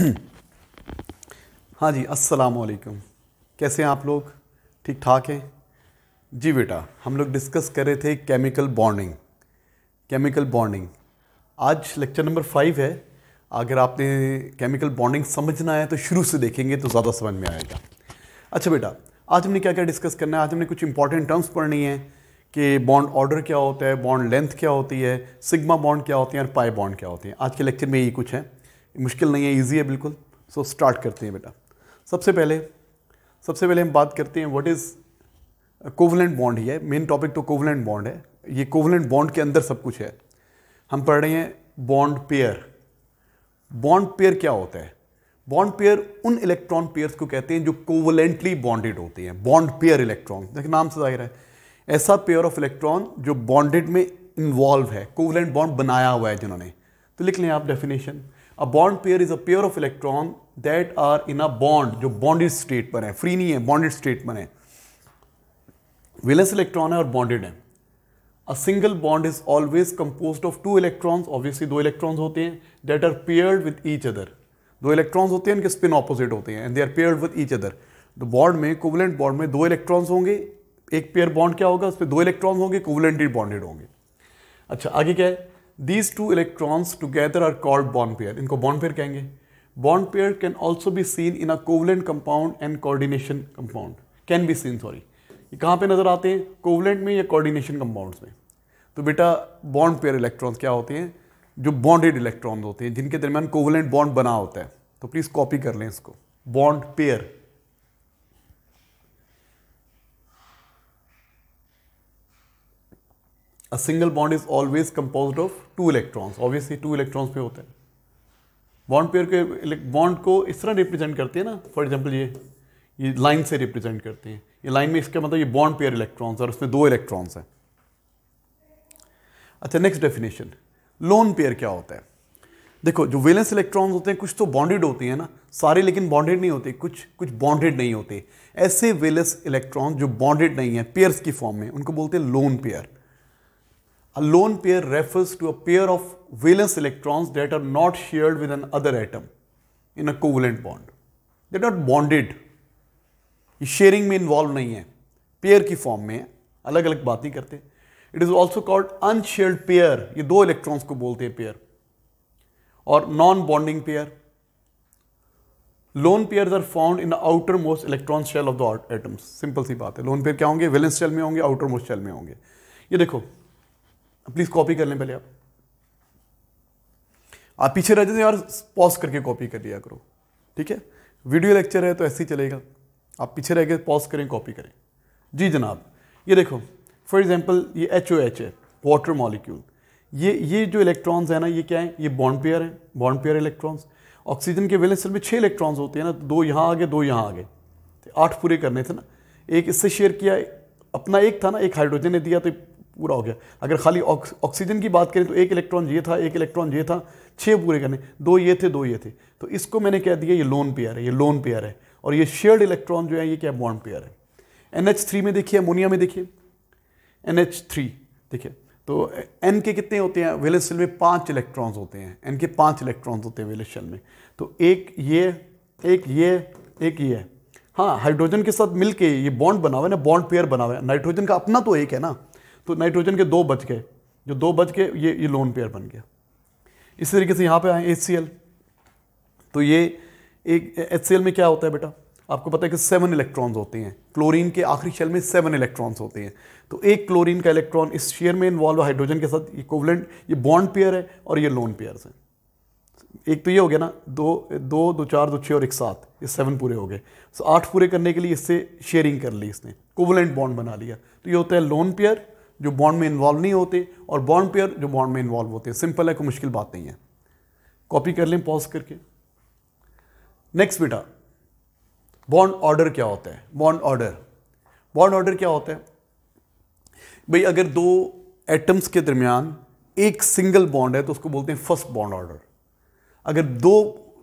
हाँ जी अस्सलाम वालेकुम कैसे हैं आप लोग ठीक ठाक हैं जी बेटा हम लोग डिस्कस कर रहे थे केमिकल बॉन्डिंग केमिकल बॉन्डिंग आज लेक्चर नंबर फाइव है अगर आपने केमिकल बॉन्डिंग समझना है तो शुरू से देखेंगे तो ज़्यादा समझ में आएगा अच्छा बेटा आज हमने क्या क्या डिस्कस करना है आज हमने कुछ इंपॉर्टेंट टर्म्स पढ़नी है कि बॉन्ड ऑर्डर क्या होता है बॉन्ड लेंथ क्या होती है सिग्मा बॉन्ड क्या होते हैं और पाई बॉन्ड क्या होते हैं आज के लेक्चर में यही कुछ है मुश्किल नहीं है ईजी है बिल्कुल सो so, स्टार्ट करते हैं बेटा सबसे पहले सबसे पहले हम बात करते हैं व्हाट इज़ कोवलेंट बॉन्ड ही है मेन टॉपिक तो कोवलेंट बॉन्ड है ये कोवलेंट बॉन्ड के अंदर सब कुछ है हम पढ़ रहे हैं बॉन्ड पेयर बॉन्ड पेयर क्या होता है बॉन्ड पेयर उन इलेक्ट्रॉन पेयर्स को कहते हैं जो कोवलेंटली बॉन्डेड होते हैं बॉन्ड पेयर इलेक्ट्रॉन देखिए नाम से जाहिर है ऐसा पेयर ऑफ इलेक्ट्रॉन जो बॉन्डेड में इन्वॉल्व है कोवलेंट बॉन्ड बनाया हुआ है जिन्होंने तो लिख लें आप definition a bond pair is a pair of electron that are in a bond जो बॉन्डेड स्टेट पर है फ्री नहीं है बॉन्डेड स्टेट पर है वेलेंस इलेक्ट्रॉन है और बॉन्डेड है a single bond is always compose of two electrons obviously दो इलेक्ट्रॉन्स होते हैं that are paired with each other दो इलेक्ट्रॉन्स होते हैं इनके स्पिन ऑपोजिट होते हैं and they are paired with each other the bond में कोवलेंट बॉन्ड में दो इलेक्ट्रॉन्स होंगे एक पेयर बॉन्ड क्या होगा उस पर दो इलेक्ट्रॉन्स होंगे कोवलेंटली बॉन्डेड होंगे अच्छा आगे क्या है these two electrons together are called bond pair इनको बॉन्ड पेयर कहेंगे bond pair can also be seen in a covalent compound and coordination compound can be seen sorry ये कहाँ पर नजर आते हैं कोवलेंट में या कॉर्डिनेशन कंपाउंड में तो बेटा बॉन्ड पेयर इलेक्ट्रॉन्स क्या होते हैं जो बॉन्डेड इलेक्ट्रॉन्स होते हैं जिनके दरमियान कोवलेंट बॉन्ड बना होता है तो प्लीज़ कॉपी कर लें इसको bond pair a single bond is always compose of two electrons obviously two electrons पे होते हैं बॉन्ड पेयर के बॉन्ड को इस तरह रिप्रेजेंट करते हैं ना फॉर एग्जाम्पल ये ये लाइन से रिप्रेजेंट करते हैं ये लाइन में इसका मतलब ये बॉन्ड पेयर इलेक्ट्रॉन्स और उसमें दो इलेक्ट्रॉन्स हैं अच्छा नेक्स्ट डेफिनेशन लोन पेयर क्या होता है देखो जो वेलेंस इलेक्ट्रॉन्स होते हैं कुछ तो बॉन्डेड होते हैं ना सारे लेकिन बॉन्डेड नहीं होते कुछ कुछ बॉन्डेड नहीं होते ऐसे वेलेंस इलेक्ट्रॉन जो बॉन्डेड नहीं है पेयर्स की फॉर्म में उनको बोलते हैं lone pair A lone pair refers to a pair of valence electrons that are not shared with another atom in a covalent bond. They are not bonded. ये sharing में involve नहीं है pair की form में है अलग अलग बातें करते हैं it is also called unshared pair ये दो इलेक्ट्रॉन्स को बोलते हैं पेयर और non bonding pair lone pair are found in outermost electron shell of the atoms simple सी बात है लोन पेयर क्या होंगे वेलेंस शेल में होंगे आउटर मोस्ट शेल में होंगे ये देखो प्लीज़ कॉपी कर लें पहले आप आप पीछे रह जाते यार पॉज करके कॉपी कर लिया करो ठीक है वीडियो लेक्चर है तो ऐसे ही चलेगा आप पीछे रह के पॉज करें कॉपी करें जी जनाब ये देखो फॉर एग्जाम्पल ये एच ओ एच है वाटर मॉलिक्यूल ये ये जो इलेक्ट्रॉन्स है ना ये क्या है ये बॉन्ड पेयर है बॉन्ड पेयर इलेक्ट्रॉन्स ऑक्सीजन के वेलेंस सेल में छः इलेक्ट्रॉन्स होते हैं ना दो यहाँ आ गए दो यहाँ आ गए आठ पूरे करने थे ना एक इससे शेयर किया अपना एक था ना एक हाइड्रोजन ने दिया तो पूरा हो गया अगर खाली ऑक्सीजन की बात करें तो एक इलेक्ट्रॉन ये था एक इलेक्ट्रॉन ये था छः पूरे करने दो ये थे दो ये थे तो इसको मैंने कह दिया ये लोन पेयर है ये लोन पेयर है और ये शेयर्ड इलेक्ट्रॉन जो है ये क्या बॉन्ड पेयर है एन में देखिए अमोनिया में देखिए एन देखिए तो एन के कितने होते हैं वेलेंस सेल में पाँच इलेक्ट्रॉन्स होते हैं एन के पाँच इलेक्ट्रॉन्स होते हैं वेलेंस सेल में तो एक ये एक ये एक ये हाँ हाइड्रोजन के साथ मिलके ये बॉन्ड बना हुआ है ना बॉन्ड पेयर बना हुआ है नाइट्रोजन का अपना तो एक है ना तो नाइट्रोजन के दो बच गए जो दो बच के ये ये लोन पेयर बन गया इसी तरीके से यहाँ पे आए एच तो ये एक एच में क्या होता है बेटा आपको पता है कि सेवन इलेक्ट्रॉन्स होते हैं क्लोरीन के आखिरी शेल में सेवन इलेक्ट्रॉन्स होते हैं तो एक क्लोरीन का इलेक्ट्रॉन इस शेयर में इन्वॉल्व हाइड्रोजन के साथ इक्वलेंट ये बॉन्ड पेयर है और ये लोन पेयर है एक तो ये हो गया ना दो दो दो चार दो छः और एक सात ये सेवन पूरे हो गए सो आठ पूरे करने के लिए इससे शेयरिंग कर ली इसने कोवलेंट बॉन्ड बना लिया तो ये होता है लोन पेयर जो बॉन्ड में इन्वॉल्व नहीं होते और बॉन्ड पेयर जो बॉन्ड में इन्वॉल्व होते हैं सिंपल है कोई मुश्किल बात नहीं है कॉपी कर लें पॉज करके नेक्स्ट बेटा बॉन्ड ऑर्डर क्या होता है बॉन्ड ऑर्डर बॉन्ड ऑर्डर क्या होता है भाई अगर दो एटम्स के दरमियान एक सिंगल बॉन्ड है तो उसको बोलते हैं फर्स्ट बॉन्ड ऑर्डर अगर दो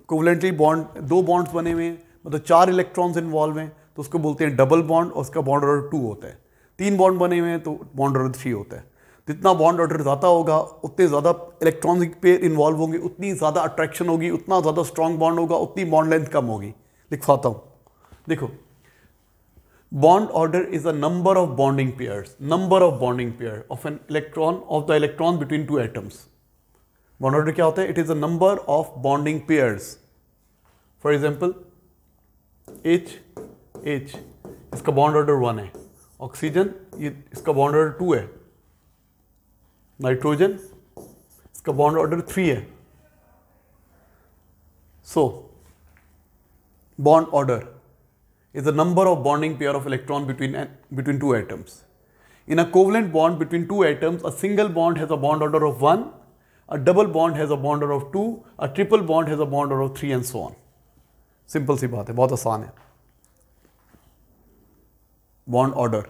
कोवलेंटली बॉन्ड दो बॉन्ड्स बने हुए हैं मतलब चार इलेक्ट्रॉन्स इन्वॉल्व हैं तो उसको बोलते हैं डबल बॉन्ड और उसका बॉन्ड ऑर्डर टू होता है तीन बॉन्ड बने हुए हैं तो बॉन्ड ऑर्डर थ्री होता है जितना बॉन्ड ऑर्डर ज़्यादा होगा उतने ज़्यादा इलेक्ट्रॉनिक पेयर इन्वॉल्व होंगे उतनी ज़्यादा अट्रैक्शन होगी उतना ज़्यादा स्ट्रॉन्ग बॉन्ड होगा उतनी बॉन्ड लेंथ कम होगी लिखवाता हूँ देखो bond order is a number of bonding pairs number of bonding pair of an electron of the electron between two atoms bond order क्या होता है it is a number of bonding pairs for example H H इसका bond order one है oxygen ये इसका bound order two है nitrogen इसका bond order three है so bond order is the number of bonding pair of electron between between two items in a covalent bond between two items a single bond has a bond order of one a double bond has a bonder of two a triple bond has a bond of three and so on simple सी बात है बहुत आसान है bond order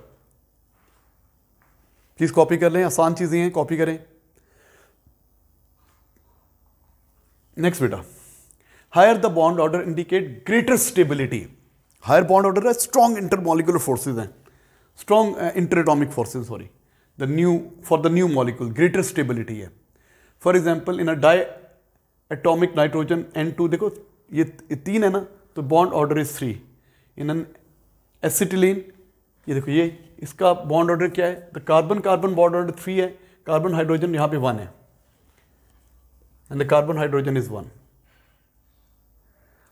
please copy कर लें आसान चीज़ें हैं कॉपी करें नेक्स्ट बेटा higher the bond order indicate greater stability higher bond order है स्ट्रॉन्ग इंटरमोलिकुलर फोर्सेज हैं strong interatomic forces sorry the new for the new molecule greater stability है for example in a diatomic nitrogen N two देखो ये तीन है ना तो bond order is three in an acetylene ये देखो ये इसका बॉन्ड ऑर्डर क्या है the carbon carbon bond order three है कार्बन हाइड्रोजन यहाँ पे वन है and the carbon hydrogen is one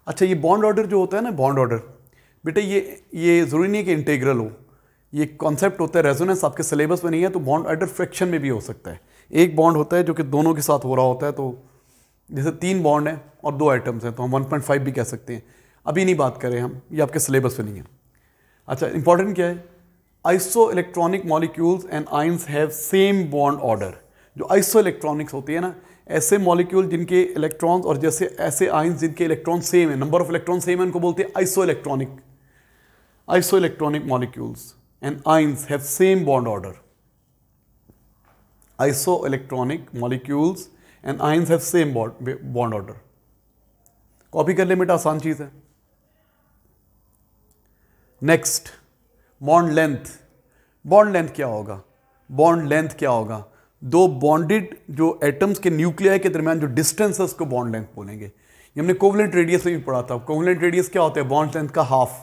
अच्छा ये बॉन्ड ऑर्डर जो होता है ना बॉन्ड ऑर्डर बेटा ये ये ज़रूरी नहीं है कि इंटेग्रल हो ये कॉन्सेप्ट होता है रेजोनेंस आपके सिलेबस में नहीं है तो बॉन्ड ऑर्डर फ्रैक्शन में भी हो सकता है एक बॉन्ड होता है जो कि दोनों के साथ हो रहा होता है तो जैसे तीन बॉन्ड हैं और दो आइटम्स हैं तो हम 1.5 भी कह सकते हैं अभी नहीं बात करें हम ये आपके सिलेबस में नहीं है अच्छा इंपॉर्टेंट क्या है isoelectronic molecules and ions have same bond order जो आइसो इलेक्ट्रॉनिक्स होती है ना ऐसे मॉलिक्यूल जिनके इलेक्ट्रॉन्स और जैसे ऐसे आइंस जिनके इलेक्ट्रॉन सेम है नंबर ऑफ इलेक्ट्रॉन सेम है उनको बोलते हैं isoelectronic isoelectronic molecules and ions have same bond order isoelectronic molecules and ions have same bond order copy कर में बेटा आसान चीज़ है next bond length bond length क्या होगा बॉन्ड लेंथ क्या होगा दो बॉन्डेड जो एटम्स के न्यूक्लिया के दरमियान जो डिस्टेंस है उसको बॉन्ड लेंथ बोलेंगे ये हमने कोवलेंट रेडियस में भी पढ़ा था कोवलेंट रेडियस क्या होता है बॉन्ड लेंथ का हाफ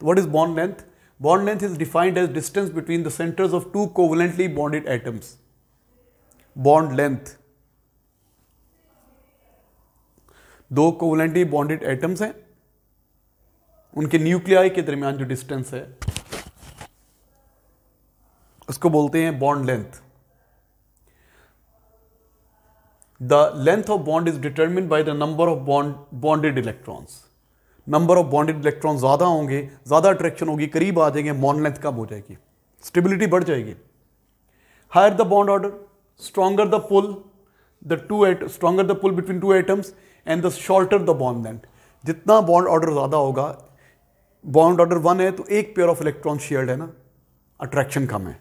तो is bond length bond length is defined as distance between the centres of two covalently bonded atoms bond length दो कोवलेंटली बॉन्डेड एटम्स हैं उनके न्यूक्लियाई के दरमियान जो डिस्टेंस है उसको बोलते हैं bond length the length of bond is determine by the number of bond bonded electrons number of bonded electron ज़्यादा होंगे ज़्यादा अट्रैक्शन होगी करीब आ जाएंगे बॉन्ड लेंथ कम हो जाएगी स्टेबिलिटी बढ़ जाएगी higher the bond order stronger the pull the two at stronger the pull between two atoms and the shorter the bond length जितना बॉन्ड ऑर्डर ज़्यादा होगा बॉन्ड ऑर्डर वन है तो एक पेयर ऑफ इलेक्ट्रॉन शेयर्ड है ना attraction कम है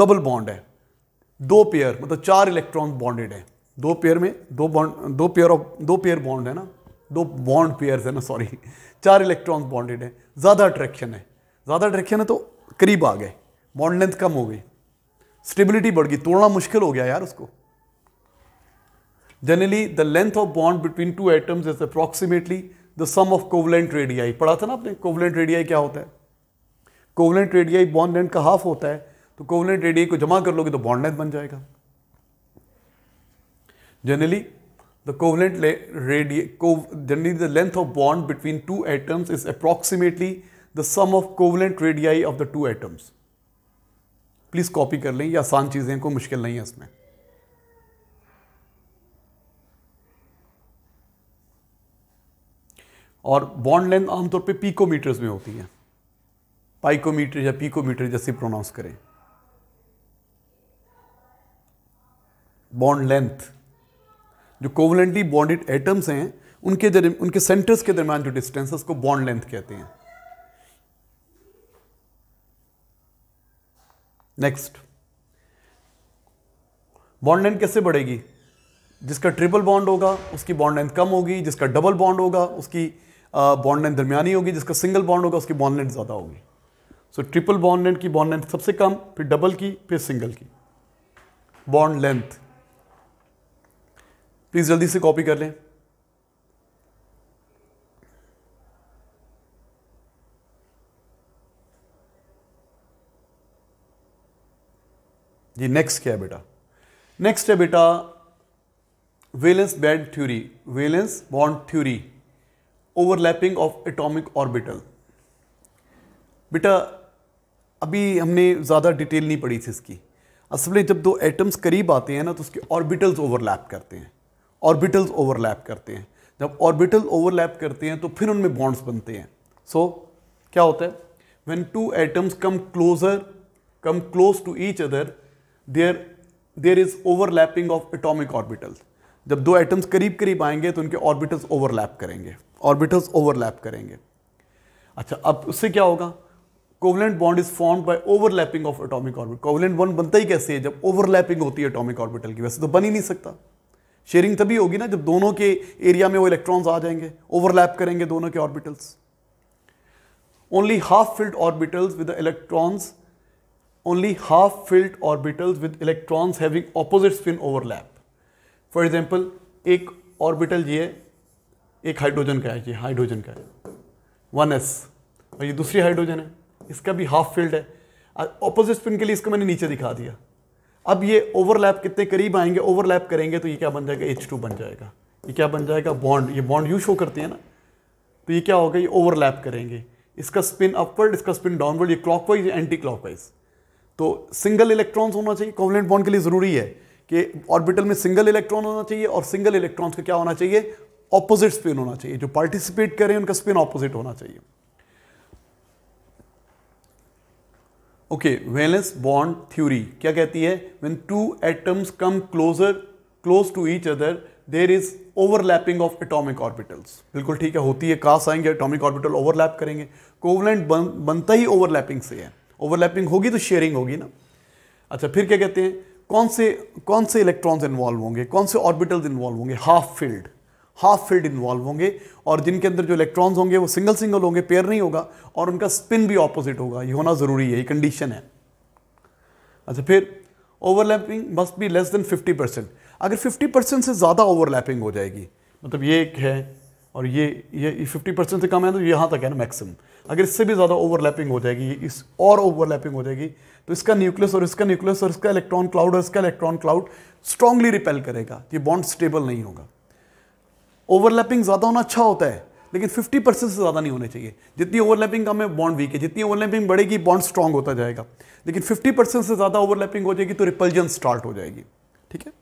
double bond है दो पेयर मतलब चार इलेक्ट्रॉन बॉन्डेड है दो पेयर में दो बॉन्ड दो पेयर ऑफ दो पेयर बॉन्ड है ना दो बॉन्ड पेयर है ना सॉरी चार इलेक्ट्रॉन बॉन्डेड है ज़्यादा अट्रैक्शन है ज़्यादा अट्रैक्शन है तो करीब आ गए बॉन्ड लेंथ कम हो गई स्टेबिलिटी बढ़ गई तोड़ना मुश्किल हो गया यार उसको generally the length of bond between two atoms is approximately the sum of covalent radii पढ़ा था ना आपने कोवलेंट रेडियाई क्या होता है कोवलेंट रेडियाई बॉन्ड लेंथ का हाफ होता है तो कोवलेंट रेडियाई को जमा कर लोगे तो बॉन्ड लेंथ बन जाएगा generally the covalent radii generally the length of bond between two atoms is approximately the sum of covalent radii of the two atoms please copy कर लें ये आसान चीजें कोई मुश्किल नहीं है इसमें और बॉन्ड लेंथ आमतौर पे पीकोमीटर्स में होती है पाइकोमीटर या पीकोमीटर जैसे प्रोनाउंस करें बॉन्ड लेंथ जो कोवलेंटली बॉन्डेड एटम्स हैं उनके उनके सेंटर्स के दरमियान जो डिस्टेंस है उसको बॉन्ड लेंथ कहते हैं नेक्स्ट बॉन्ड लेंथ कैसे बढ़ेगी जिसका ट्रिपल बॉन्ड होगा उसकी बॉन्ड लेंथ कम होगी जिसका डबल बॉन्ड होगा उसकी बॉन्ड लेंथ दरमियानी होगी जिसका सिंगल बॉन्ड होगा उसकी बॉन्ड लेंथ ज़्यादा होगी सो ट्रिपल बॉन्ड लेंथ की बॉन्ड लेंथ सबसे कम फिर डबल की फिर सिंगल की बॉन्ड लेंथ प्लीज़ जल्दी से कॉपी कर लें जी नेक्स्ट क्या है बेटा नेक्स्ट है बेटा valence band theory valence bond theory overlapping of atomic orbital बेटा अभी हमने ज़्यादा डिटेल नहीं पढ़ी थी इसकी असल में जब दो एटम्स करीब आते हैं ना तो उसके ऑर्बिटल्स ओवरलैप करते हैं ऑर्बिटल्स ओवरलैप करते हैं जब ऑर्बिटल ओवरलैप करते हैं तो फिर उनमें बॉन्ड्स बनते हैं सो so, क्या होता है when two atoms come closer come close to each other there there is overlapping of atomic orbitals जब दो एटम्स करीब करीब आएंगे तो उनके ऑर्बिटल्स ओवरलैप करेंगे ऑर्बिटल्स ओवरलैप करेंगे अच्छा अब उससे क्या होगा covalent bond is form by overlapping of atomic orbit covalent bond बनता ही कैसे है जब ओवरलैपिंग होती है एटॉमिक ऑर्बिटल की वैसे तो बन ही नहीं सकता शेयरिंग तभी होगी ना जब दोनों के एरिया में वो इलेक्ट्रॉन्स आ जाएंगे ओवरलैप करेंगे दोनों के orbitals only half filled orbitals with electrons electrons only half filled orbitals with electrons having opposite spin overlap for example एक orbital ये एक हाइड्रोजन का है ये हाइड्रोजन का है वन एस और ये दूसरी हाइड्रोजन है इसका भी हाफ फील्ड है ऑपोजिट स्पिन के लिए इसको मैंने नीचे दिखा दिया अब ये ओवरलैप कितने करीब आएंगे ओवरलैप करेंगे तो ये क्या बन जाएगा एच टू बन जाएगा ये क्या बन जाएगा बॉन्ड ये बॉन्ड यू शो करती है ना तो ये क्या होगा ये ओवरलैप करेंगे इसका स्पिन अपवर्ड इसका स्पिन डाउनवर्ड ये क्लॉकवाइज एंटी क्लॉकवाइज तो सिंगल इलेक्ट्रॉन्स होना चाहिए कोवलेंट बॉन्ड के लिए ज़रूरी है कि ऑर्बिटल में सिंगल इलेक्ट्रॉन होना चाहिए और सिंगल इलेक्ट्रॉन्स का क्या होना चाहिए ऑपोजिट स्पिन होना चाहिए जो पार्टिसिपेट करें उनका स्पिन ऑपोजिट होना चाहिए ओके वेलेंस बॉन्ड थ्योरी क्या कहती है when two atoms come closer close to each other there is overlapping of atomic orbitals बिल्कुल ठीक है होती है कास आएंगे एटॉमिक ऑर्बिटल ओवरलैप करेंगे कोवलेंट बन, बनता ही ओवरलैपिंग से है ओवरलैपिंग होगी तो शेयरिंग होगी ना अच्छा फिर क्या कहते हैं कौन से कौन से इलेक्ट्रॉन्स इन्वॉल्व होंगे कौन से ऑर्बिटल्स इन्वॉल्व होंगे half filled half filled involve होंगे और जिनके अंदर जो इलेक्ट्रॉन्स होंगे वो सिंगल सिंगल होंगे पेयर नहीं होगा और उनका स्पिन भी ऑपोजिट होगा ये होना ज़रूरी है ये कंडीशन है अच्छा फिर overlapping must be less than 50 percent अगर 50 परसेंट से ज़्यादा ओवरलैपिंग हो जाएगी मतलब ये एक है और ये ये फिफ्टी परसेंट से कम है तो यहाँ तक है ना मैक्सिमम अगर इससे भी ज़्यादा ओवरलैपिंग हो जाएगी इस और ओवरलैपिंग हो जाएगी तो इसका न्यूक्लियस और इसका न्यूक्लियस और इसका इलेक्ट्रॉन क्लाउड और इसका इलेक्ट्रॉन क्लाउड स्ट्रांगली रिपेल करेगा ये बॉन्ड स्टेबल नहीं होगा ओवरलैपिंग ज़्यादा होना अच्छा होता है लेकिन 50 परसेंट से ज़्यादा नहीं होने चाहिए जितनी ओवरलैपिंग कम है बॉन्ड वीक है जितनी ओवरलैपिंग बढ़ेगी बॉन्ड स्ट्रांग होता जाएगा लेकिन 50 परसेंट से ज़्यादा ओवरलैपिंग हो जाएगी तो रिपल्जन स्टार्ट हो जाएगी ठीक है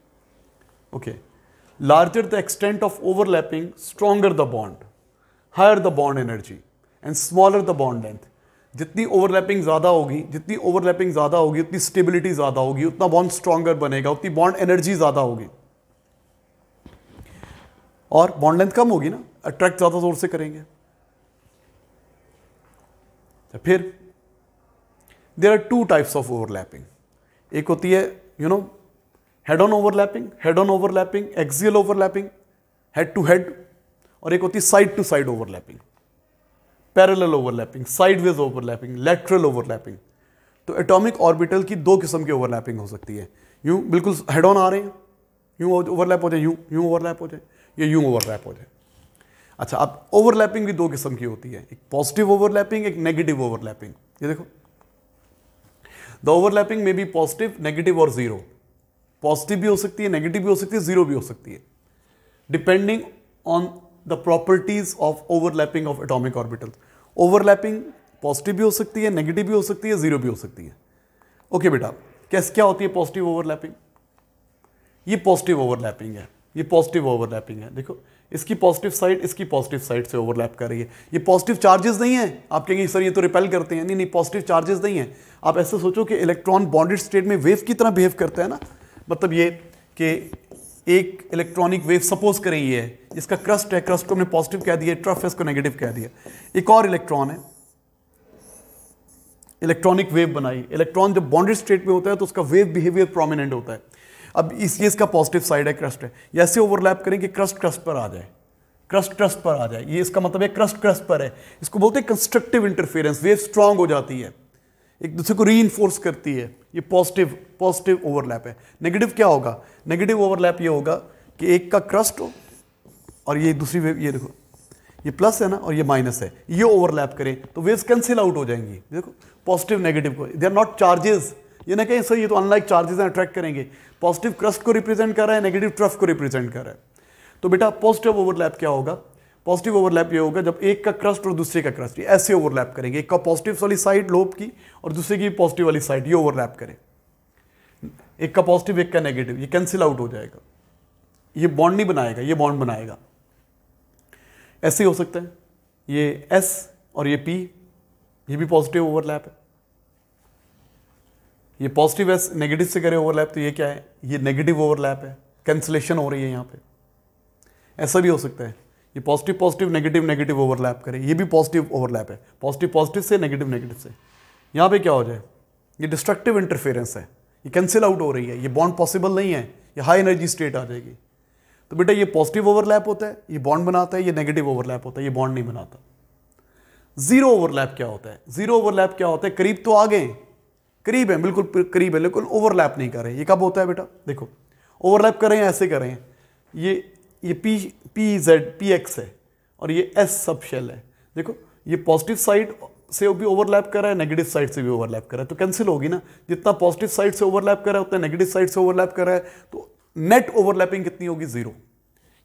okay larger the extent of overlapping stronger the bond higher the bond energy and smaller the bond length जितनी ओवरलैपिंग ज़्यादा होगी जितनी ओवरलैपिंग ज़्यादा होगी उतनी स्टेबिलिटी ज़्यादा होगी उतना बॉन्ड स्ट्रॉगर बनेगा उतनी बॉन्ड एनर्जी ज़्यादा होगी और बॉन्ड लेंथ कम होगी ना अट्रैक्ट ज़्यादा जोर से करेंगे तो फिर there are two types of overlapping एक होती है you know head on overlapping head on overlapping axial overlapping head to head और एक होती है side to side overlapping parallel overlapping sideways overlapping lateral overlapping तो एटॉमिक ऑर्बिटल की दो किस्म की ओवरलैपिंग हो सकती है यूं बिल्कुल हेड ऑन आ रहे हैं यूं ओवरलैप हो जाए यूं यूं ओवरलैप हो जाए ये यूं ओवरलैप हो जाए अच्छा अब ओवरलैपिंग भी दो किस्म की होती है एक पॉजिटिव ओवरलैपिंग एक नेगेटिव ओवरलैपिंग ये देखो द ओवरलैपिंग में बी पॉजिटिव नेगेटिव और जीरो पॉजिटिव भी हो सकती है नेगेटिव भी हो सकती है जीरो भी हो सकती है depending on the properties of overlapping of atomic orbital overlapping positive भी हो सकती है नेगेटिव भी हो सकती है जीरो भी हो सकती है ओके okay, बेटा कैसे क्या होती है पॉजिटिव ओवरलैपिंग ये पॉजिटिव ओवरलैपिंग है ये पॉजिटिव ओवरलैपिंग है देखो इसकी पॉजिटिव साइड इसकी पॉजिटिव साइड से ओवरलैप कर रही है ये पॉजिटिव चार्जेस नहीं है आप कहेंगे सर ये तो रिपेल करते हैं नहीं नहीं पॉजिटिव चार्जेस नहीं है आप ऐसे सोचो कि इलेक्ट्रॉन बॉन्डेड स्टेट में वेव की तरह बिहेव करता है ना मतलब ये कि एक इलेक्ट्रॉनिक वेव सपोज करें ये है इसका क्रस्ट है क्रस्ट को हमने पॉजिटिव कह दिया ट्रफ है इसको नेगेटिव कह दिया एक और इलेक्ट्रॉन है इलेक्ट्रॉनिक वेव बनाई इलेक्ट्रॉन जब बॉन्डेड स्टेट में होता है तो उसका वेव बिहेवियर प्रोमिनेंट होता है अब इस ये इसका पॉजिटिव साइड है क्रस्ट है ये ऐसे ओवरलैप करें कि क्रस्ट क्रस्ट पर आ जाए क्रस्ट क्रस्ट पर आ जाए ये इसका मतलब है क्रस्ट क्रस्ट पर है इसको बोलते हैं कंस्ट्रक्टिव इंटरफेरेंस वेव स्ट्रांग हो जाती है एक दूसरे को री करती है ये पॉजिटिव पॉजिटिव ओवरलैप है नेगेटिव क्या होगा नेगेटिव ओवरलैप ये होगा कि एक का क्रस्ट हो और ये दूसरी वेव ये देखो ये प्लस है ना और ये माइनस है ये ओवरलैप करें तो वेव्स कैंसिल आउट हो जाएंगी देखो पॉजिटिव नेगेटिव को दे आर नॉट चार्जेस ये ना कहें सर ये तो अनलाइक चार्जेस हैं अट्रैक्ट करेंगे पॉजिटिव क्रस्ट को रिप्रेजेंट कर रहा है नेगेटिव ट्रफ को रिप्रेजेंट कर रहा है तो बेटा पॉजिटिव ओवरलैप क्या होगा पॉजिटिव ओवरलैप ये होगा जब एक का क्रस्ट और दूसरे का क्रस्ट ऐसे ओवरलैप करेंगे एक का पॉजिटिव वाली साइड लोब की और दूसरे की पॉजिटिव वाली साइड ये ओवरलैप करें एक का पॉजिटिव एक का नेगेटिव ये कैंसिल आउट हो जाएगा ये बॉन्ड नहीं बनाएगा ये बॉन्ड बनाएगा ऐसे ही हो सकता है ये एस और ये पी ये भी पॉजिटिव ओवरलैप है ये पॉजिटिव एस नेगेटिव से करे ओवरलैप तो ये क्या है ये नेगेटिव ओवरलैप है कैंसलेशन हो रही है यहाँ पे ऐसा भी हो सकता है ये positive positive negative negative overlap करे ये भी पॉजिटिव ओवरलैप है पॉजिटिव पॉजिटिव से नेगेटिव नेगेटिव से यहाँ पे क्या हो जाए ये डिस्ट्रक्टिव इंटरफेरेंस है ये कैंसिल आउट हो रही है ये बॉन्ड पॉसिबल नहीं है ये हाई एनर्जी स्टेट आ जाएगी तो बेटा ये पॉजिटिव ओवरलैप होता है ये बॉन्ड बनाता है ये नेगेटिव ओवरलैप होता है ये बॉन्ड नहीं बनाता जीरो ओवरलैप क्या होता है जीरो ओवरलैप क्या होता है करीब तो आ गए करीब है बिल्कुल करीब है लेकिन ओवरलैप नहीं कर रहे हैं ये कब होता है बेटा देखो ओवरलैप कर रहे हैं ऐसे कर रहे हैं ये ये P P Z P X है और ये एस सब शेल है देखो ये पॉजिटिव साइड से भी ओवरलैप कर रहा है नेगेटिव साइड से भी ओवरलैप कर रहा है तो कैंसिल होगी ना जितना पॉजिटिव साइड से ओवरलैप कर रहा है उतना नेगेटिव साइड से ओवरलैप कर रहा है तो नेट ओवरलैपिंग कितनी होगी जीरो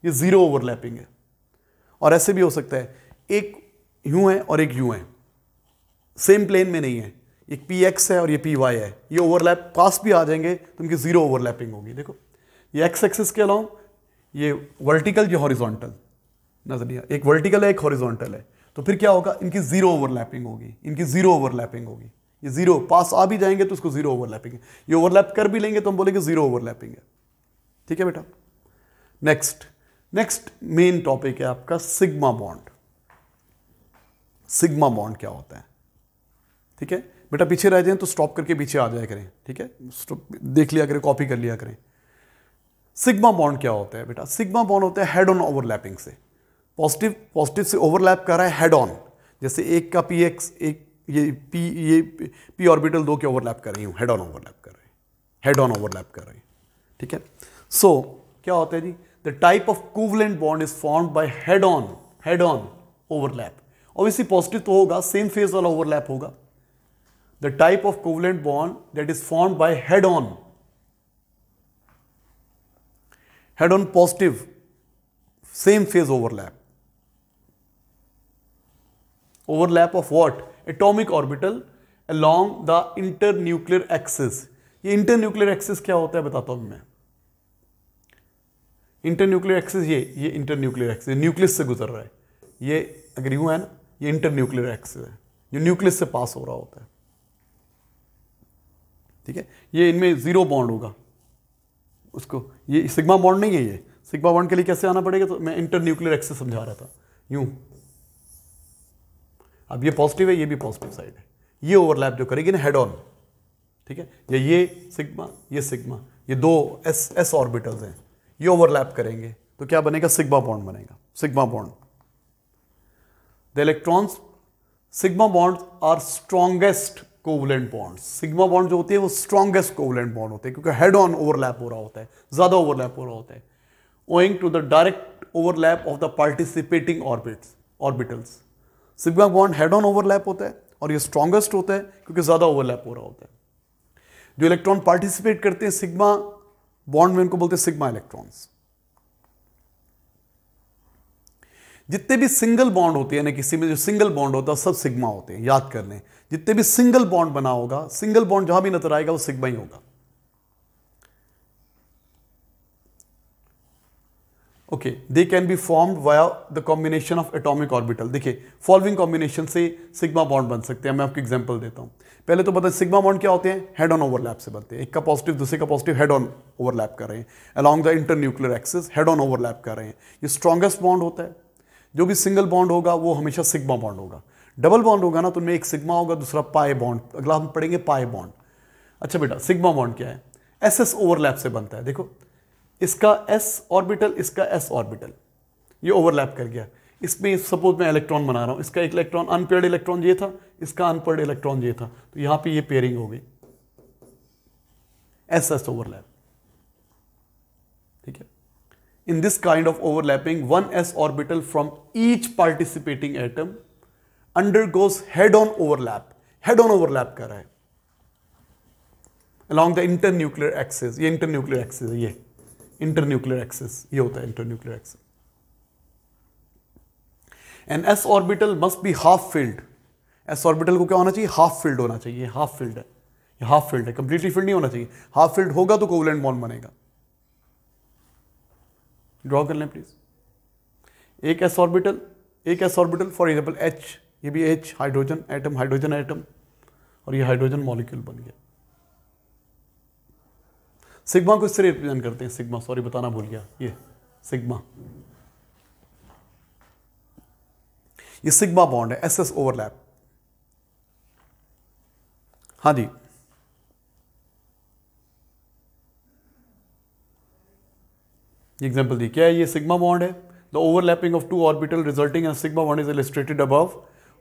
ये जीरो ओवरलैपिंग है और ऐसे भी हो सकता है एक यूं है और एक यूं है सेम प्लेन में नहीं है एक पी एक्स है और ये पी वाई है ये ओवरलैप पास भी आ जाएंगे तो इनकी ज़ीरो ओवरलैपिंग होगी देखो ये एक्स एक्सिस के अलाउ ये वर्टिकल ये हॉरिजॉन्टल नजरिया एक वर्टिकल है एक हॉरिजॉन्टल है तो फिर क्या होगा इनकी ज़ीरो ओवरलैपिंग होगी इनकी ज़ीरो ओवरलैपिंग होगी ये ज़ीरो पास आ भी जाएंगे तो उसको ज़ीरो ओवरलैपिंग है ये ओवरलैप कर भी लेंगे तो हम बोलेंगे ज़ीरो ओवरलैपिंग है ठीक है बेटा नेक्स्ट नेक्स्ट मेन टॉपिक है आपका सिग्मा बॉन्ड सिग्मा बॉन्ड क्या होता है ठीक है बेटा पीछे रह जाए तो स्टॉप करके पीछे आ जाया करें ठीक है देख लिया करें कॉपी कर लिया करें सिग्मा बॉन्ड क्या होता है बेटा सिग्मा बॉन्ड होता है हेड ऑन ओवरलैपिंग से पॉजिटिव पॉजिटिव से ओवरलैप कर रहा है हेड ऑन जैसे एक का पी एक्स एक ये पी ये पी ऑर्बिटल दो के ओवरलैप कर रही हूँ हेड ऑन ओवरलैप कर रहे हैं हेड ऑन ओवरलैप कर रहे हैं ठीक है सो so, क्या होता है जी the type of covalent bond is form by head on head on overlap obviously positive तो होगा सेम फेज वाला ओवरलैप होगा the type of covalent bond that is formed by head on head on positive same phase overlap overlap of what atomic orbital along the internuclear axis ये internuclear axis क्या होता है बताता हूं मैं internuclear axis ये ये इंटरन्यूक्लियर एक्सिस न्यूक्लियस से गुजर रहा है ये अगर यूं है ना ये इंटरन्यूक्लियर एक्सिस है जो न्यूक्लियस से पास हो रहा होता है ठीक है ये इनमें ज़ीरो बॉन्ड होगा उसको ये सिग्मा बॉन्ड नहीं है ये सिग्मा बॉन्ड के लिए कैसे आना पड़ेगा तो मैं इंटर न्यूक्लियर एक्सेस समझा रहा था यू अब ये पॉजिटिव है ये भी पॉजिटिव साइड है ये ओवरलैप जो करेगी ना हेड ऑन ठीक है ये ये सिग्मा ये सिग्मा ये दो एस एस ऑर्बिटल्स हैं ये ओवरलैप करेंगे तो क्या बनेगा सिग्मा बॉन्ड बनेगा sigma bond the electrons sigma bonds are strongest covalent bond sigma bond जो होते हैं वो स्ट्रॉन्गेस्ट कोवलेंट बॉन्ड होते हैं क्योंकि हेड ऑन ओवरलैप हो रहा होता है ज़्यादा ओवरलैप हो रहा होता है owing to the direct overlap of the participating orbits orbitals sigma bond head on overlap होता है और ये स्ट्रॉन्गेस्ट होता है क्योंकि ज़्यादा ओवरलैप हो रहा होता है जो इलेक्ट्रॉन पार्टिसिपेट करते हैं सिग्मा बॉन्ड में उनको बोलते हैं सिग्मा इलेक्ट्रॉन्स जितने भी सिंगल बॉन्ड होते हैं किसी में जो सिंगल बॉन्ड होता है सब सिग्मा होते हैं याद कर लें जितने भी सिंगल बॉन्ड बना होगा सिंगल बॉन्ड जहां भी नजर आएगा वो सिग्मा ही होगा okay they can be formed via the combination of atomic orbital देखिए फॉलोइंग कॉम्बिनेशन से सिग्मा बॉन्ड बन सकते हैं मैं आपको एग्जांपल देता हूं पहले तो बताए सिग्मा बॉन्ड क्या होते हैं हेड ऑन ओवरलैप से बनते हैं एक का पॉजिटिव दूसरे का पॉजिटिव हेड ऑन ओवरलैप कर रहे हैं along the internuclear axis head on overlap कर रहे हैं ये स्ट्रॉगेस्ट बॉन्ड होता है जो भी सिंगल बॉन्ड होगा वो हमेशा सिग्मा बॉन्ड होगा डबल बॉन्ड होगा ना तो उनमें एक सिग्मा होगा दूसरा पाए बॉन्ड अगला हम पढ़ेंगे पाए बॉन्ड अच्छा बेटा सिग्मा बॉन्ड क्या है एस एस ओवरलैप से बनता है देखो इसका एस ऑर्बिटल इसका एस ऑर्बिटल ये ओवरलैप कर गया इसमें सपोज मैं इलेक्ट्रॉन बना रहा हूँ इसका एक इलेक्ट्रॉन अनपेयर्ड इलेक्ट्रॉन ये था इसका अनपेयर्ड इलेक्ट्रॉन ये था तो यहाँ पे ये पेयरिंग हो गई S S overlap in this kind of overlapping, one s orbital from each participating atom undergoes head-on overlap. Head-on overlap कर रहा है along the internuclear axis. ये internuclear axis है ये internuclear axis ये होता है internuclear axis. An s orbital must be half-filled. S orbital को क्या होना चाहिए Half-filled होना चाहिए half-filled है ये half-filled है completely filled नहीं होना चाहिए Half-filled होगा तो covalent bond बनेगा ड्रॉ कर लें प्लीज़ एक एस ऑर्बिटल एक S orbital for example H ये भी H hydrogen atom hydrogen atom और ये हाइड्रोजन मॉलिक्यूल बन गया सिग्मा को इससे रिप्रेजेंट करते हैं सिग्मा सॉरी बताना भूल गया ये सिग्मा ये सिग्मा बॉन्ड है एस एस ओवरलैप हाँ जी एग्जाम्पल दी क्या है ये सिग्मा बॉन्ड है the overlapping of two orbital resulting an sigma bond is illustrated above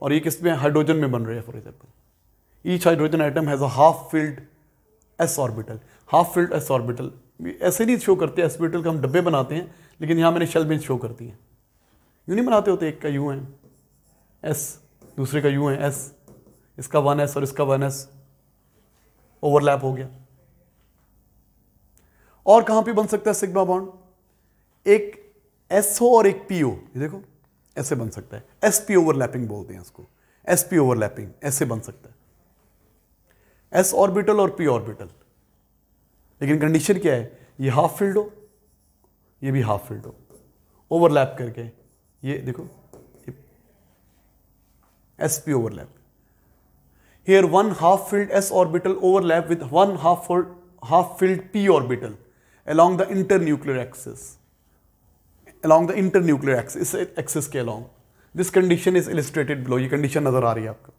और ये किस में हाइड्रोजन में बन रहे हैं for example each hydrogen item has a half filled S orbital half filled S orbital ऐसे नहीं शो करते एस ऑर्बिटल का हम डब्बे बनाते हैं लेकिन यहाँ मैंने शेल शो शो करती हैं यू नहीं बनाते होते एक का यू है एस दूसरे का यू है एस इसका वन एस और इसका वन एस ओवरलैप हो गया और कहाँ पे बन सकता है सिग्मा बॉन्ड एक एस ओ और एक पी देखो ऐसे बन सकता है एस पी ओवरलैपिंग बोलते हैं इसको एस पी ओवरलैपिंग ऐसे बन सकता है एस ऑर्बिटल और पी ऑर्बिटल लेकिन कंडीशन क्या है ये हाफ फील्ड हो ये भी हाफ फील्ड हो ओवरलैप करके ये देखो S P overlap here one half field S orbital overlap with one half half field P orbital orbital the internuclear axis along the internuclear axis, इस axis के along. This condition is illustrated below. ये condition नजर आ रही है आपको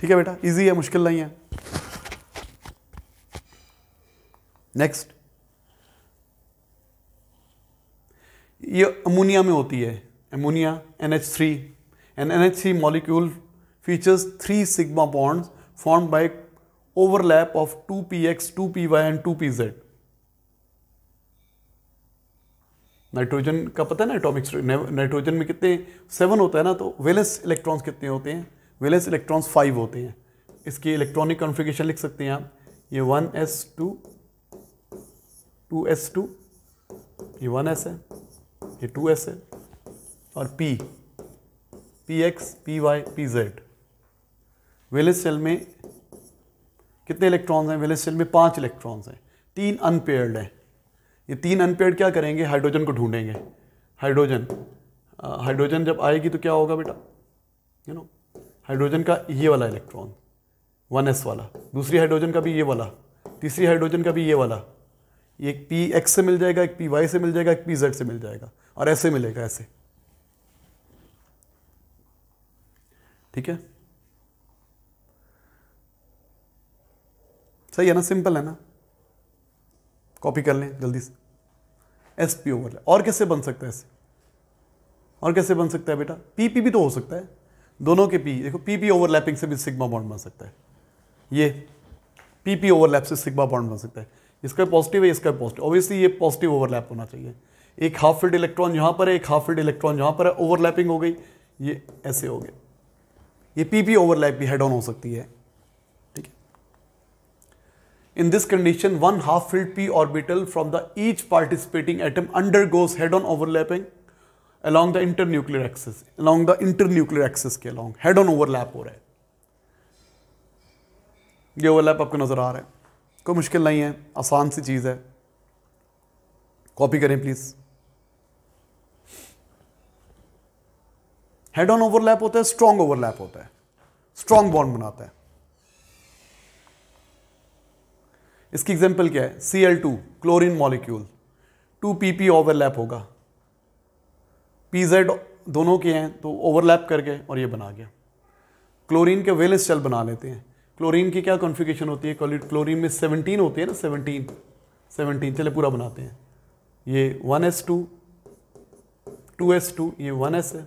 ठीक है बेटा इजी है मुश्किल नहीं है नेक्स्ट ये अमोनिया में होती है ammonia N H three N N H C molecule features three sigma bonds form by overlap of 2px, 2py and 2pz. Nitrogen का पता है ना एटॉमिक नाइट्रोजन में कितने सेवन होता है ना तो वेलेस इलेक्ट्रॉन्स कितने होते हैं वेलेस इलेक्ट्रॉन्स फाइव होते हैं इसकी इलेक्ट्रॉनिक कॉन्फ़िगरेशन लिख सकते हैं आप ये one S two two S two ये वन एस है ये टू एस है और P P X P Y P Z valence shell में कितने इलेक्ट्रॉन्स हैं वेलेंस शेल में पाँच इलेक्ट्रॉन्स हैं तीन अनपेयर्ड हैं ये तीन अनपेयर्ड क्या करेंगे हाइड्रोजन को ढूंढेंगे हाइड्रोजन हाइड्रोजन जब आएगी तो क्या होगा बेटा यू नो हाइड्रोजन का ये वाला इलेक्ट्रॉन वन एस वाला दूसरी हाइड्रोजन का भी ये वाला तीसरी हाइड्रोजन का भी ये वाला एक पी एक्स से मिल जाएगा एक पी वाई से मिल जाएगा एक पी जेड से मिल जाएगा और ऐसे मिलेगा ऐसे ठीक है सही है ना सिंपल है ना कॉपी कर लें जल्दी से एस पी ओवर और कैसे बन सकता है ऐसे और कैसे बन सकता है बेटा पी पी भी तो हो सकता है दोनों के पी देखो पी पी ओवरलैपिंग से भी सिग्मा बॉन्ड बन सकता है ये पी पी ओवरलैप से सिग्मा बॉन्ड बन सकता है इसका पॉजिटिव है इसका पॉजिटिव ऑब्वियसली ये पॉजिटिव ओवरलैप होना चाहिए एक हाफ फील्ड इलेक्ट्रॉन यहाँ पर है एक हाफ फील्ड इलेक्ट्रॉन यहाँ पर है ओवरलैपिंग हो गई ये ऐसे हो गए ये पी पी ओवरलैप भी हेड ऑन हो सकती है In this condition, one half-filled p orbital from the each participating atom undergoes head-on overlapping along the internuclear axis, along the internuclear axis के along head-on overlap हो रहा है ये overlap आपको नज़र आ रहा है कोई मुश्किल नहीं है आसान सी चीज़ है कॉपी करें प्लीज़ हेड ऑन ओवरलैप होता है स्ट्रॉन्ग ओवरलैप होता है स्ट्रॉन्ग बॉन्ड बनाता है इसकी एग्जाम्पल क्या है C L two chlorine molecule two P P overlap होगा पी जेड दोनों के हैं तो ओवरलैप करके और ये बना गया क्लोरीन के वेलेंस सेल बना लेते हैं क्लोरीन की क्या कॉन्फ़िगरेशन होती है क्लोरीन में सेवनटीन होती है ना सेवनटीन सेवनटीन चले पूरा बनाते हैं ये one S two two S two ये वन एस है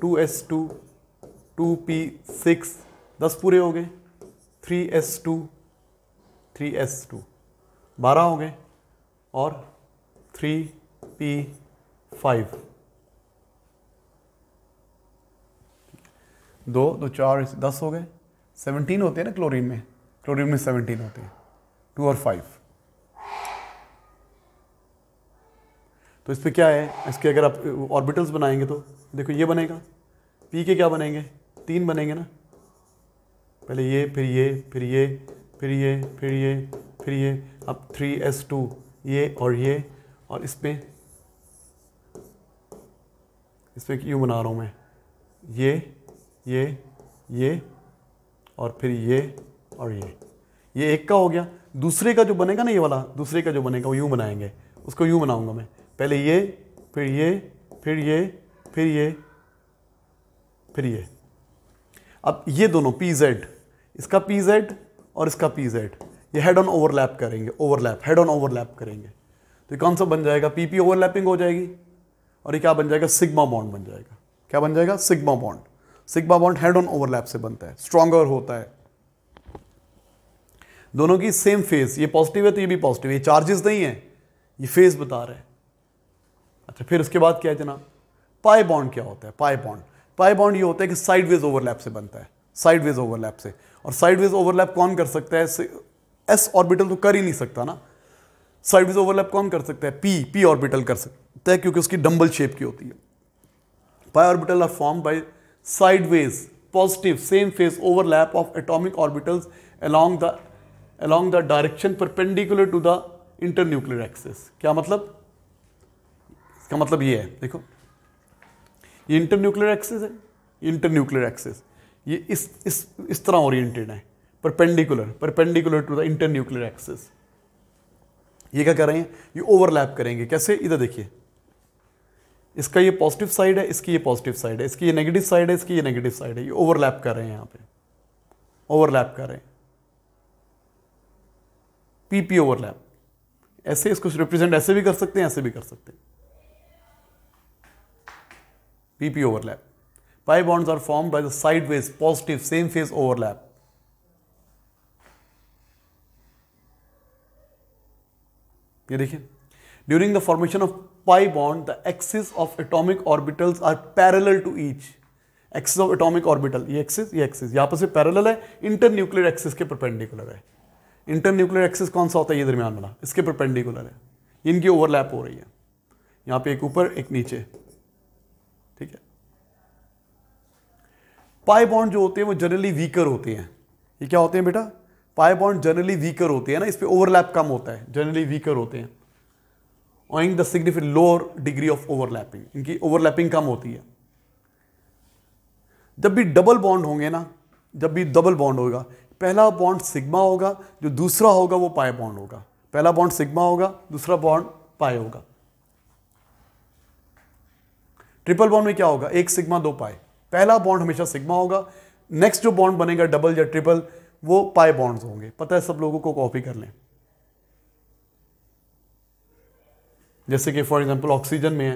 two S two two P six दस पूरे हो गए three S two three S two बारह हो गए और थ्री पी फाइव दो दो चार दस हो गए सेवनटीन होते हैं ना क्लोरीन में क्लोरीन में सेवनटीन होते हैं टू और फाइव तो इस पर क्या है इसके अगर आप ऑर्बिटल्स बनाएंगे तो देखो ये बनेगा पी के क्या बनेंगे तीन बनेंगे ना पहले ये फिर ये फिर ये फिर ये फिर ये फिर ये अब थ्री एस टू ये और ये और इस पर इस पर यू बना रहा हूँ मैं ये ये ये और फिर ये और ये ये एक का हो गया दूसरे का जो बनेगा ना ये वाला दूसरे का जो बनेगा वो यूँ बनाएंगे उसको यूँ बनाऊंगा मैं पहले ये फिर ये फिर ये फिर ये फिर ये अब ये दोनों पी जेड इसका पी जेड और इसका पी जेड ये हेड ऑन ओवरलैप करेंगे ओवरलैप हेड ऑन ओवरलैप करेंगे तो ये कौन सा बन जाएगा पी पी ओवरलैपिंग हो जाएगी और ये क्या बन जाएगा सिग्मा बॉन्ड बन जाएगा क्या बन जाएगा sigma bond sigma bond head on overlap से बनता है स्ट्रॉन्गर होता है दोनों की सेम फेज ये पॉजिटिव है तो ये भी पॉजिटिव है ये चार्जेस नहीं है ये फेज बता रहे हैं अच्छा फिर उसके बाद क्या है जनाब पाए बॉन्ड क्या होता है पाए बॉन्ड पाए बॉन्ड ये होता है कि साइडवेज ओवरलैप से बनता है साइडवेज ओवरलैप से और साइडवेज ओवरलैप कौन कर सकता है एस ऑर्बिटल तो कर ही नहीं सकता ना साइडवेज ओवरलैप कौन कर सकता है पी पी ऑर्बिटल कर सकता है क्योंकि उसकी डम्बल शेप की होती है pi orbital are form by sideways positive same phase overlap of atomic orbitals along the along the direction perpendicular to the internuclear axis क्या मतलब इसका मतलब ये है देखो ये इंटरन्यूक्लियर एक्सेस है इंटरन्यूक्लियर एक्सेस ये इस इस इस तरह ओरिएंटेड है perpendicular perpendicular to the internuclear axis ये क्या कर रहे हैं ये ओवरलैप करेंगे कैसे इधर देखिए इसका ये पॉजिटिव साइड है इसकी ये पॉजिटिव साइड है इसकी ये नेगेटिव साइड है इसकी ये नेगेटिव साइड है ये ओवरलैप कर रहे हैं यहाँ पे ओवरलैप कर रहे हैं पीपी ओवरलैप ऐसे इसको रिप्रेजेंट ऐसे भी कर सकते हैं ऐसे भी कर सकते हैं P P overlap Pi bonds are formed by the sideways positive same phase overlap. ye dekhiye during the formation of pi bond the axis of atomic orbitals are parallel to each axis of atomic orbital ye axis ye axis yahan पर se parallel है internuclear axis के perpendicular है internuclear axis कौन सा होता है ये दरमियान वाला इसके परपेंडिकुलर है इनकी ओवरलैप हो रही है यहाँ पे एक ऊपर एक नीचे पाई बॉन्ड जो होते हैं वो जनरली वीकर होते हैं ये क्या होते हैं बेटा पाई बॉन्ड जनरली वीकर होते हैं ना इस पर ओवरलैप कम होता है जनरली वीकर होते हैं owing the significant lower degree of overlapping इनकी ओवरलैपिंग कम होती है जब भी डबल बॉन्ड होंगे ना जब भी डबल बॉन्ड होगा पहला बॉन्ड सिग्मा होगा जो दूसरा होगा वो पाए बॉन्ड होगा पहला बॉन्ड सिग्मा होगा दूसरा बॉन्ड पाए होगा ट्रिपल बॉन्ड में क्या होगा एक सिग्मा दो पाए पहला बॉन्ड हमेशा सिग्मा होगा नेक्स्ट जो बॉन्ड बनेगा डबल या ट्रिपल वो पाए बॉन्ड्स होंगे पता है सब लोगों को कॉपी कर लें जैसे कि फॉर एग्जांपल ऑक्सीजन में है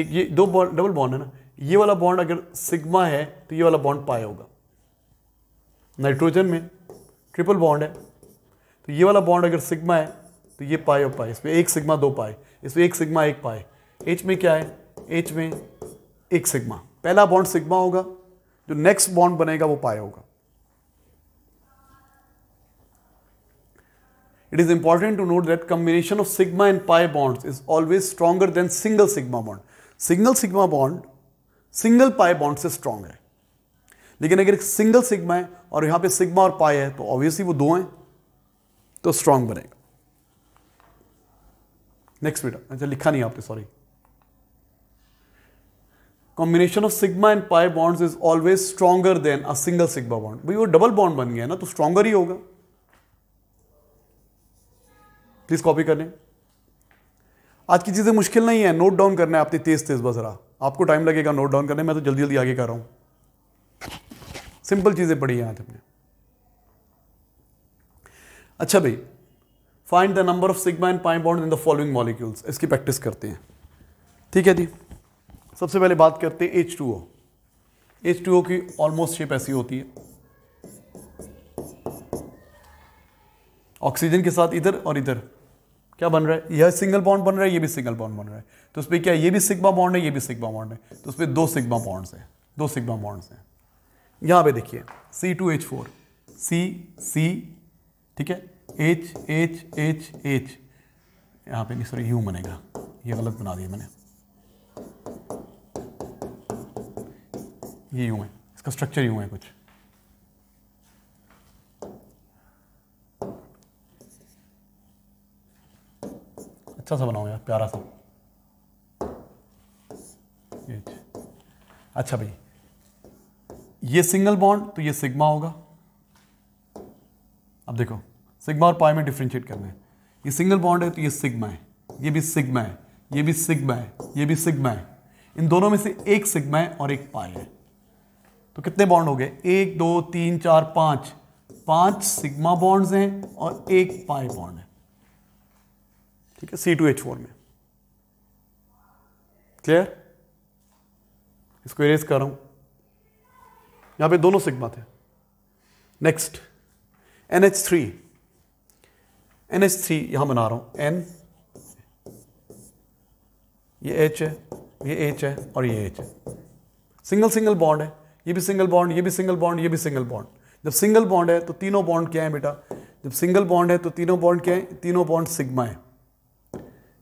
एक ये दो बॉन्ड डबल बॉन्ड है ना ये वाला बॉन्ड अगर सिग्मा है तो ये वाला बॉन्ड पाए होगा नाइट्रोजन में ट्रिपल बॉन्ड है तो ये वाला बॉन्ड अगर सिग्मा है तो ये पाए और पाए इसमें एक सिग्मा दो पाए इसमें एक सिग्मा एक पाए एच में क्या है एच में एक सिग्मा पहला बॉन्ड सिग्मा होगा जो नेक्स्ट बॉन्ड बनेगा वो पाए होगा it is important to note that combination of sigma and pi bond is always stronger than single sigma bond single sigma bond single pi bond से strong है लेकिन अगर single sigma है और यहां पे सिग्मा और पाए है तो ऑब्वियसली वो दो हैं तो स्ट्रांग बनेगा नेक्स्ट बेटा अच्छा लिखा नहीं आपने sorry combination of sigma and pi bonds is always stronger than a single sigma bond भाई वो डबल बॉन्ड बन गया ना तो स्ट्रांगर ही होगा प्लीज कॉपी कर लें आज की चीज़ें मुश्किल नहीं है नोट डाउन करना है आपने तेज तेज बस रहा आपको टाइम लगेगा नोट डाउन करने में तो जल्दी जल्दी आगे कर रहा हूँ सिंपल चीज़ें पढ़ी हैं आज हमने अच्छा भाई find the number of sigma and pi bond in the following molecules इसकी प्रैक्टिस करते हैं ठीक है जी सबसे पहले बात करते हैं H two O H two O की ऑलमोस्ट शेप ऐसी होती है ऑक्सीजन के साथ इधर और इधर क्या बन रहा है यह सिंगल बॉन्ड बन रहा है ये भी सिंगल बॉन्ड बन रहा है तो उस पर क्या ये भी सिग्मा बॉन्ड है ये भी सिग्मा बॉन्ड है तो उस पर दो सिग्मा बॉन्ड्स हैं दो सिग्मा बॉन्ड्स हैं यहां पे देखिए C two H four C C ठीक है एच एच एच एच यहाँ पे नहीं सॉरी यू बनेगा ये गलत बना दिया मैंने ये यूं है इसका स्ट्रक्चर यूं है कुछ अच्छा सा बनाओ यार प्यारा सा अच्छा भाई ये सिंगल बॉन्ड तो ये सिग्मा होगा अब देखो सिग्मा और पाई में डिफ्रेंशिएट करना है ये सिंगल बॉन्ड है तो ये सिग्मा है ये भी सिग्मा है ये भी सिग्मा है ये भी सिग्मा है इन दोनों में से एक सिग्मा है और एक पाई है तो कितने बॉन्ड हो गए एक दो तीन चार पांच पांच सिग्मा बॉन्ड्स हैं और एक पाई बॉन्ड है ठीक है सी टू एच फोर में क्लियर इसको इरेज कर रहा हूं यहां पे दोनों सिग्मा थे next N H three N H three यहां बना रहा हूं एन ये एच है ये एच है और ये एच है सिंगल सिंगल बॉन्ड है ये भी सिंगल बॉन्ड ये भी सिंगल बॉन्ड ये भी सिंगल बॉन्ड जब सिंगल बॉन्ड है तो तीनों बॉन्ड क्या है बेटा जब सिंगल बॉन्ड है तो तीनों बॉन्ड क्या है तीनों बॉन्ड सिग्मा है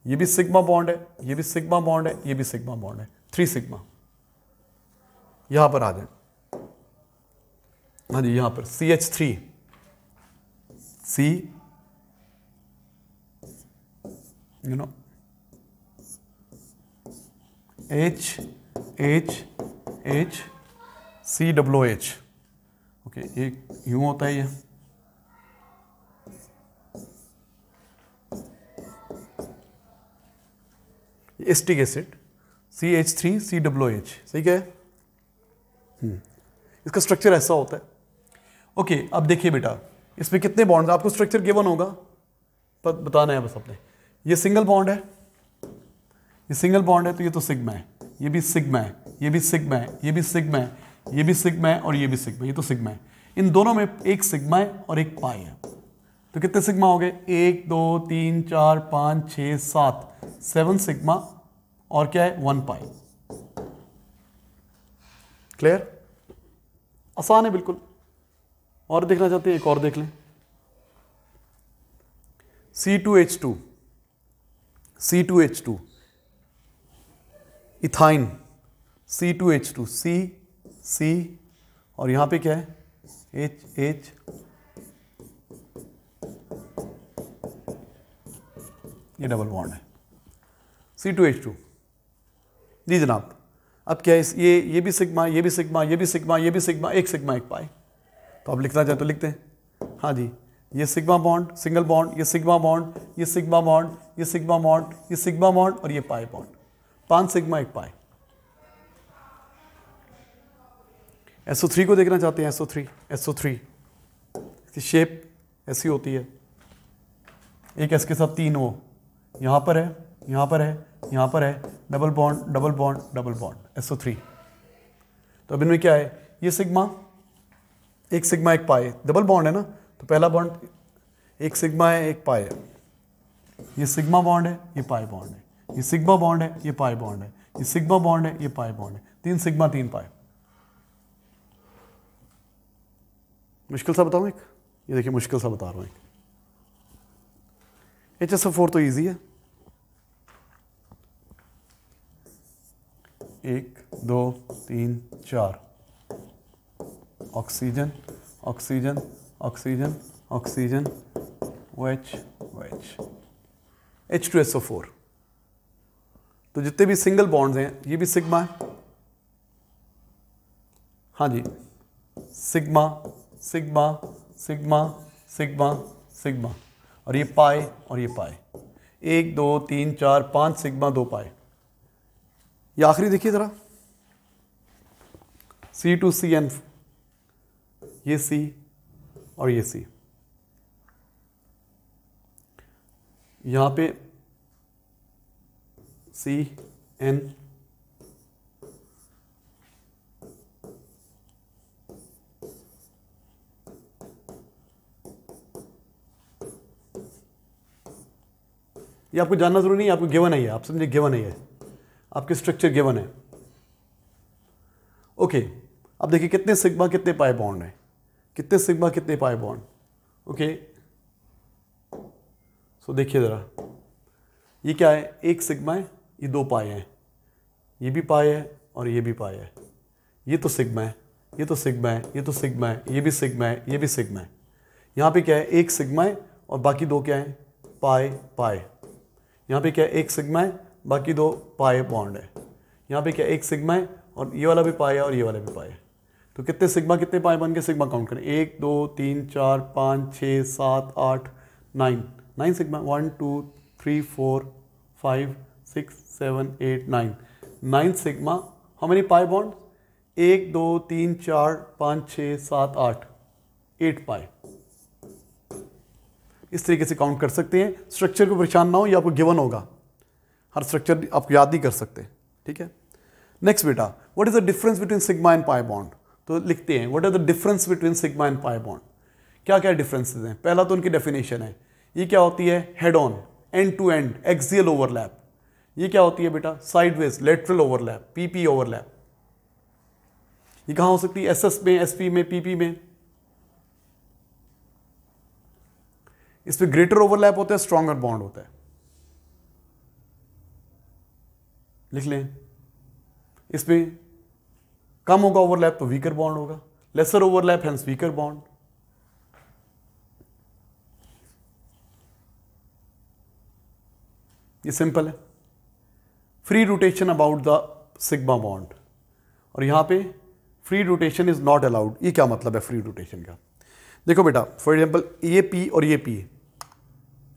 ये भी सिग्मा बॉन्ड है ये भी सिग्मा बॉन्ड है ये भी सिग्मा बॉन्ड है थ्री सिग्मा यहां पर आ जाए हाँ जी यहां पर C H three C you know H H H C double O H okay एक यूं होता है ये acetic acid C H three C double O H सही क्या है हम्म, इसका स्ट्रक्चर ऐसा होता है ओके okay, अब देखिए बेटा इसमें कितने बॉन्ड आपको स्ट्रक्चर गिवन होगा पर बताना है बस आपने ये सिंगल बॉन्ड है ये सिंगल बॉन्ड है तो ये तो सिग्मा है ये भी सिग्मा है ये भी सिग्मा है ये भी सिग्मा है ये भी सिग्मा है और ये भी सिग्मा ये तो सिग्मा है इन दोनों में एक सिग्मा है और एक पाई है तो कितने सिग्मा हो गए एक दो तीन चार पाँच छ सात सेवन सिग्मा और क्या है वन पाई क्लियर आसान है बिल्कुल और देखना चाहते हैं एक और देख लें C two H two C two H two ethyne C two H two C C और यहाँ पे क्या है एच एच ये डबल बॉन्ड है सी टू एच टू जी जनाब अब क्या है ये ये भी सिग्मा ये भी सिग्मा ये भी सिग्मा ये भी सिग्मा एक सिग्मा एक पाए तो आप लिखना चाहें तो लिखते हैं हाँ जी ये सिग्मा बॉन्ड सिंगल बॉन्ड ये सिग्मा बॉन्ड ये सिग्मा बॉन्ड ये सिग्मा बॉन्ड ये सिग्मा बॉन्ड और ये पाए बॉन्ड पांच सिग्मा एक पाए एस ओ थ्री को देखना चाहते हैं S O three S O three इसकी शेप ऐसी होती है एक एस के साथ तीन ओ यहाँ पर है यहाँ पर है यहाँ पर है double bond double bond double bond S O three तो अब इनमें क्या है ये सिग्मा एक सिग्मा एक पाए डबल बॉन्ड है ना तो पहला बॉन्ड एक सिग्मा है एक पाए ये सिग्मा बॉन्ड है ये पाए बॉन्ड है ये सिग्मा बॉन्ड है ये पाए बॉन्ड है ये सिग्मा बॉन्ड है ये पाए बॉन्ड है तीन सिग्मा तीन पाए मुश्किल सा बताऊँ एक ये देखिए मुश्किल सा बता रहा हूँ एक एच एस एफ फोर तो ईजी है एक दो तीन चार oxygen oxygen oxygen oxygen O H O H H two S O four तो जितने भी सिंगल बॉन्ड्स हैं ये भी सिग्मा है हाँ जी sigma sigma sigma sigma sigma और ये पाए और ये पाए एक दो तीन चार पाँच सिग्मा दो पाए ये आखिरी देखिए ज़रा सी टू सी एन ये सी और ये सी यहाँ पे सी एन ये आपको जानना जरूरी नहीं है आपको गिवन है आप समझे गिवन है आपके स्ट्रक्चर गिवन है ओके okay, अब देखिए कितने सिग्मा कितने पाए बॉन्ड है कितने सिग्मा कितने पाए बॉन्ड ओके सो देखिए ज़रा ये क्या है एक सिग्मा है ये दो पाए हैं ये भी पाए है और ये भी पाए है ये तो सिग्मा है ये तो सिग्मा है ये तो सिग्मा है ये भी सिग्मा है ये भी सिग्मा है यहाँ पे क्या है एक सिग्मा है और बाकी दो क्या है पाए पाए यहाँ पे क्या एक सिग्मा है बाकी दो पाए बॉन्ड है यहाँ पे क्या एक सिग्मा है और ये वाला भी पाए और ये वाला भी पाए तो कितने सिग्मा कितने पाए बन के सिग्मा काउंट करें एक दो तीन चार पाँच छः सात आठ nine nine sigma one two three four five six seven eight nine nine sigma how many pi bond एक दो तीन चार पाँच छः सात आठ एट पाए इस तरीके से काउंट कर सकते हैं स्ट्रक्चर को परेशान ना हो या आपको गिवन होगा हर स्ट्रक्चर आप याद नहीं कर सकते ठीक है नेक्स्ट बेटा what is the difference between sigma and pi bond तो लिखते हैं what is the difference between sigma and pi bond क्या क्या डिफरेंसेज हैं पहला तो उनकी डेफिनेशन है ये क्या होती है head on end to end axial overlap ये क्या होती है बेटा sideways lateral overlap P P overlap ये कहाँ हो सकती है एस में पी में पीपी में इस पर ग्रेटर ओवरलैप होता है स्ट्रॉन्गर बॉन्ड होता है लिख लें इस पर कम होगा ओवरलैप तो वीकर बॉन्ड होगा lesser overlap hence weaker bond ये सिंपल है free rotation about the sigma bond और यहां पे free rotation is not allowed ये क्या मतलब है फ्री रोटेशन का देखो बेटा फॉर एग्जांपल ये पी और ये पी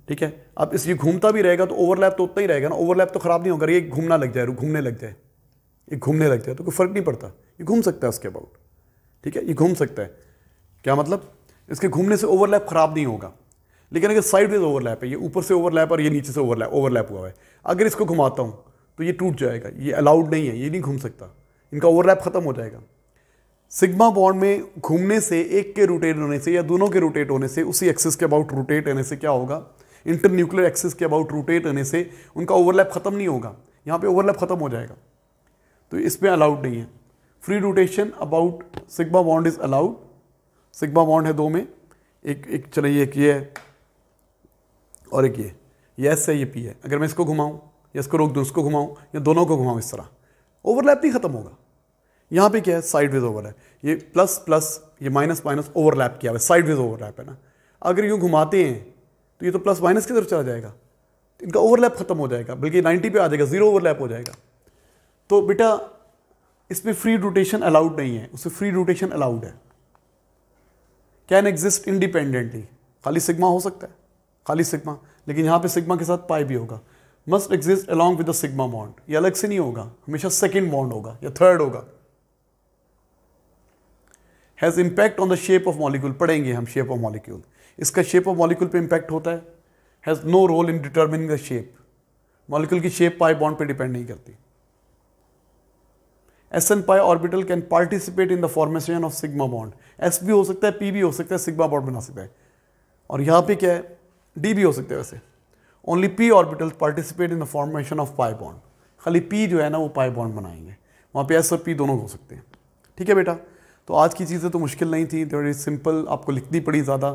ठीक है अब इस ये घूमता भी रहेगा तो ओवरलैप तो उतना ही रहेगा ना ओवरलैप तो ख़राब नहीं होगा ये घूमना लग जाए घूमने लग जाए ये घूमने लग जाए तो कोई फ़र्क नहीं पड़ता ये घूम सकता है उसके अबाउट ठीक है ये घूम सकता है क्या मतलब इसके घूमने से ओवरलैप ख़राब नहीं होगा लेकिन अगर साइड वेज ओवरलैप है ये ऊपर से ओवरलैप और ये नीचे से ओवरलैप ओवरलैप हुआ है अगर इसको घुमाता हूँ तो ये टूट जाएगा ये अलाउड नहीं है ये नहीं घूम सकता इनका ओवरलैप ख़त्म हो जाएगा सिग्मा बॉन्ड में घूमने से एक के रोटेट होने से या दोनों के रोटेट होने से उसी एक्सिस के अबाउट रोटेट होने से क्या होगा इंटर न्यूक्लियर एक्सेस के अबाउट रोटेट होने से उनका ओवरलैप खत्म नहीं होगा यहाँ पे ओवरलैप खत्म हो जाएगा तो इसमें अलाउड नहीं है free rotation about sigma bond is allowed sigma bond है दो में एक एक चले ये एक ये है और एक ये ये एस है ये पी है अगर मैं इसको घुमाऊँ या इसको रोक दूँ उसको घुमाऊँ या दोनों को घुमाऊँ इस तरह ओवरलैप नहीं खत्म होगा यहाँ पे क्या है साइड वेज ओवर है ये प्लस प्लस ये माइनस माइनस ओवरलैप किया हुआ है साइड वेज ओवरलैप है ना अगर यूँ घुमाते हैं तो ये तो प्लस माइनस की तरफ चला जाएगा इनका ओवरलैप खत्म हो जाएगा बल्कि 90 पे आ जाएगा जीरो ओवरलैप हो जाएगा तो बेटा इसमें फ्री रोटेशन अलाउड नहीं है उसमें फ्री रोटेशन अलाउड है कैन एग्जिस्ट इंडिपेंडेंटली खाली सिग्मा हो सकता है खाली सिग्मा लेकिन यहां पे सिग्मा के साथ पाई भी होगा must exist along with sigma bond ये अलग से नहीं होगा हमेशा सेकेंड बॉन्ड होगा या थर्ड होगा has impact on the shape of molecule पढ़ेंगे हम शेप ऑफ मॉलिक्यूल इसका शेप ऑफ मॉलिक्यूल पे इम्पैक्ट होता है has no role in determining the shape molecule की शेप पाई बॉन्ड पे डिपेंड नहीं करती S and pi orbital can participate in the formation of sigma bond S भी हो सकता है पी भी हो सकता है सिग्मा बॉन्ड बना सकता है और यहाँ पे क्या है डी भी हो सकता है वैसे only P orbital participate in the formation of pi bond खाली पी जो है ना वो पाई बॉन्ड बनाएंगे वहाँ पे एस और पी दोनों हो सकते हैं ठीक है बेटा तो आज की चीज़ें तो मुश्किल नहीं थी थोड़ी सिंपल आपको लिखनी पड़ी ज़्यादा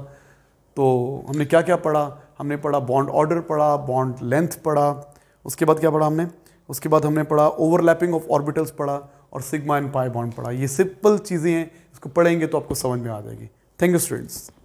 तो हमने क्या क्या पढ़ा हमने पढ़ा बॉन्ड ऑर्डर पढ़ा बॉन्ड लेंथ पढ़ा उसके बाद क्या पढ़ा हमने उसके बाद हमने पढ़ा ओवरलैपिंग ऑफ ऑर्बिटल्स पढ़ा और सिग्मा एंड पाई बॉन्ड पढ़ा ये सिंपल चीज़ें हैं इसको पढ़ेंगे तो आपको समझ में आ जाएगी थैंक यू स्टूडेंट्स